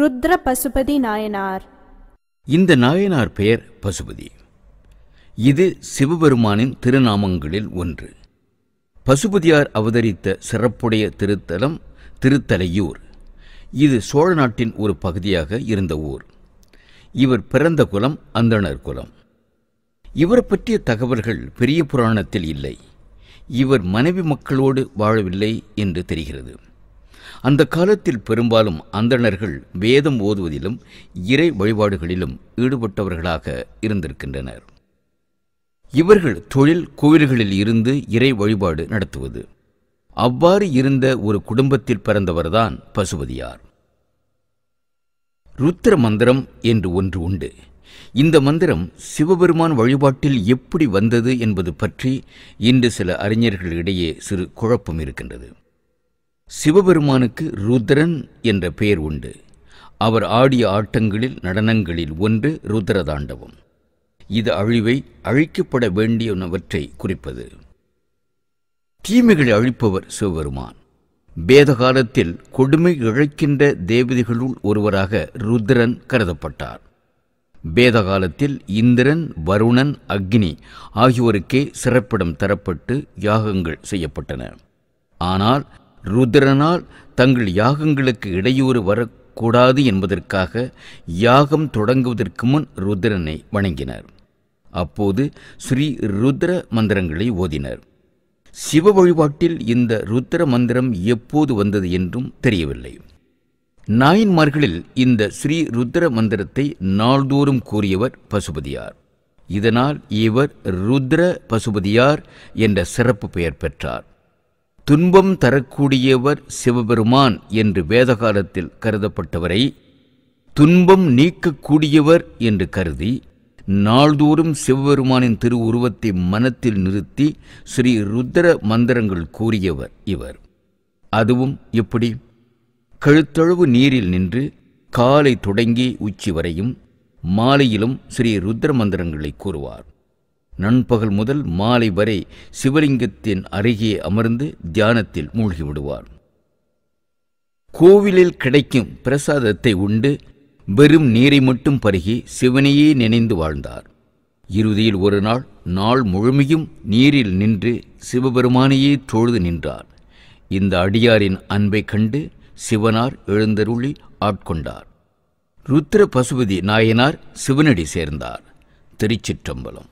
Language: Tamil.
ருத்ர பசுபதி நாயனார் இந்த நாயனார் பெயர் பசுபதி இது சிவபெருமானின் திருநாமங்களில் ஒன்று பசுபதியார் அவதரித்த சிறப்புடைய திருத்தலம் திருத்தலையூர் இது சோழ நாட்டின் ஒரு பகுதியாக இருந்த ஊர் இவர் பிறந்த குலம் அந்தணர் குலம் இவர் பற்றிய தகவல்கள் பெரிய புராணத்தில் இல்லை இவர் மனைவி மக்களோடு வாழவில்லை என்று தெரிகிறது அந்த காலத்தில் பெரும்பாலும் அந்தணர்கள் வேதம் ஓதுவதிலும் இறை வழிபாடுகளிலும் ஈடுபட்டவர்களாக இருந்திருக்கின்றனர் இவர்கள் தொழில் கோவில்களில் இருந்து இறை வழிபாடு நடத்துவது அவ்வாறு இருந்த ஒரு குடும்பத்தில் பிறந்தவர்தான் பசுபதியார் ருத்ர மந்திரம் என்று ஒன்று உண்டு இந்த மந்திரம் சிவபெருமான் வழிபாட்டில் எப்படி வந்தது என்பது பற்றி இன்று சில அறிஞர்களிடையே சிறு குழப்பம் இருக்கின்றது சிவபெருமானுக்கு ருத்ரன் என்ற பெயர் உண்டு அவர் ஆடிய ஆட்டங்களில் நடனங்களில் ஒன்று ருத்ரதாண்டவம் இது அழிவை அழிக்கப்பட வேண்டியனவற்றை குறிப்பது தீமைகளை அழிப்பவர் சிவபெருமான் வேத காலத்தில் கொடுமை இழைக்கின்ற தேவதைகளுள் ஒருவராக ருத்ரன் கருதப்பட்டார் வேத காலத்தில் இந்திரன் வருணன் அக்னி ஆகியோருக்கே சிறப்பிடம் தரப்பட்டு யாகங்கள் செய்யப்பட்டன ஆனால் ருத்ரனால் தங்கள் யாகங்களுக்கு இடையூறு வரக்கூடாது என்பதற்காக யாகம் தொடங்குவதற்கு முன் ருத்ரனை வணங்கினர் அப்போது ஸ்ரீ ருத்ர மந்திரங்களை ஓதினர் சிவ வழிபாட்டில் இந்த ருத்ர மந்திரம் எப்போது வந்தது என்றும் தெரியவில்லை நாயன்மார்களில் இந்த ஸ்ரீ ருத்ர மந்திரத்தை நாள்தோறும் கூறியவர் பசுபதியார் இதனால் இவர் ருத்ர பசுபதியார் என்ற சிறப்பு பெயர் பெற்றார் துன்பம் தரக்கூடியவர் சிவபெருமான் என்று வேதகாலத்தில் கருதப்பட்டவரை துன்பம் நீக்கக்கூடியவர் என்று கருதி நாள்தோறும் சிவபெருமானின் திருவுருவத்தை மனத்தில் நிறுத்தி ஸ்ரீ ருத்ர மந்திரங்கள் கூறியவர் இவர் அதுவும் எப்படி கழுத்தழுவு நீரில் நின்று காலை தொடங்கி உச்சி வரையும் மாலையிலும் ஸ்ரீ ருத்ர மந்திரங்களை கூறுவார் நண்பகல் முதல் மாலை வரை சிவலிங்கத்தின் அருகே அமர்ந்து தியானத்தில் மூழ்கி விடுவார் கோவிலில் கிடைக்கும் பிரசாதத்தை உண்டு வெறும் நீரை மட்டும் பருகி சிவனையே நினைந்து வாழ்ந்தார் இறுதியில் ஒரு நாள் நாள் முழுமையும் நீரில் நின்று சிவபெருமானையே தொழுது நின்றார் இந்த அடியாரின் அன்பை கண்டு சிவனார் எழுந்தருளி ஆட்கொண்டார் ருத்ர பசுபதி நாயனார் சிவனடி சேர்ந்தார் திருச்சிற்றம்பலம்